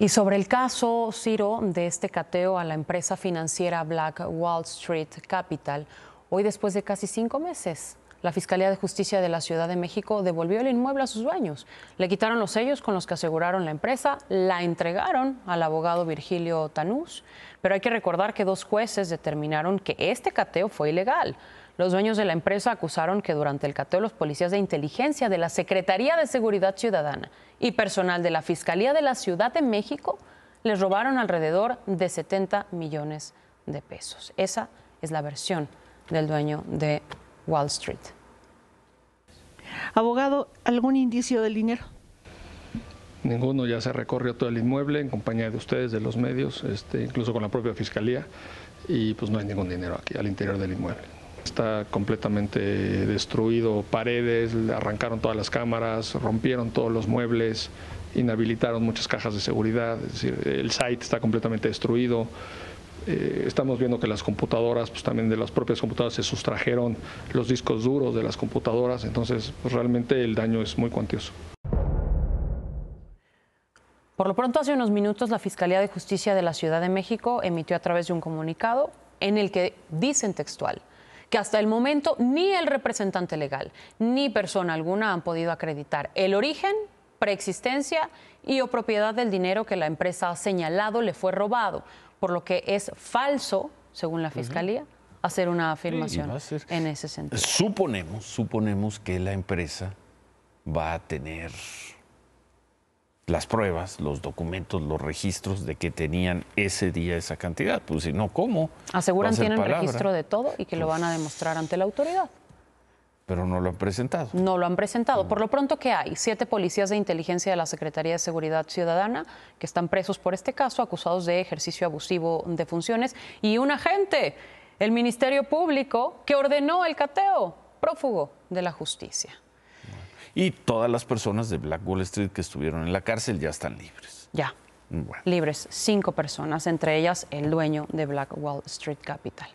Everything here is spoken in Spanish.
Y sobre el caso, Ciro, de este cateo a la empresa financiera Black Wall Street Capital, hoy después de casi cinco meses, la Fiscalía de Justicia de la Ciudad de México devolvió el inmueble a sus dueños. Le quitaron los sellos con los que aseguraron la empresa, la entregaron al abogado Virgilio Tanús, pero hay que recordar que dos jueces determinaron que este cateo fue ilegal. Los dueños de la empresa acusaron que durante el cateo los policías de inteligencia de la Secretaría de Seguridad Ciudadana y personal de la Fiscalía de la Ciudad de México les robaron alrededor de 70 millones de pesos. Esa es la versión del dueño de Wall Street. Abogado, ¿algún indicio del dinero? Ninguno, ya se recorrió todo el inmueble en compañía de ustedes, de los medios, este, incluso con la propia fiscalía, y pues no hay ningún dinero aquí al interior del inmueble está completamente destruido, paredes, arrancaron todas las cámaras, rompieron todos los muebles, inhabilitaron muchas cajas de seguridad, es decir, el site está completamente destruido. Eh, estamos viendo que las computadoras, pues también de las propias computadoras se sustrajeron los discos duros de las computadoras, entonces pues, realmente el daño es muy cuantioso. Por lo pronto, hace unos minutos la Fiscalía de Justicia de la Ciudad de México emitió a través de un comunicado en el que dicen textual que hasta el momento ni el representante legal ni persona alguna han podido acreditar el origen, preexistencia y o propiedad del dinero que la empresa ha señalado le fue robado, por lo que es falso, según la Fiscalía, hacer una afirmación en ese sentido. Suponemos, suponemos que la empresa va a tener las pruebas, los documentos, los registros de que tenían ese día esa cantidad. Pues si no, ¿cómo? Aseguran tienen registro de todo y que lo van a demostrar ante la autoridad. Pero no lo han presentado. No lo han presentado. Por lo pronto, ¿qué hay? Siete policías de inteligencia de la Secretaría de Seguridad Ciudadana que están presos por este caso, acusados de ejercicio abusivo de funciones, y un agente, el Ministerio Público, que ordenó el cateo prófugo de la justicia y todas las personas de Black Wall Street que estuvieron en la cárcel ya están libres. Ya. Libres, cinco personas, entre ellas el dueño de Black Wall Street Capital.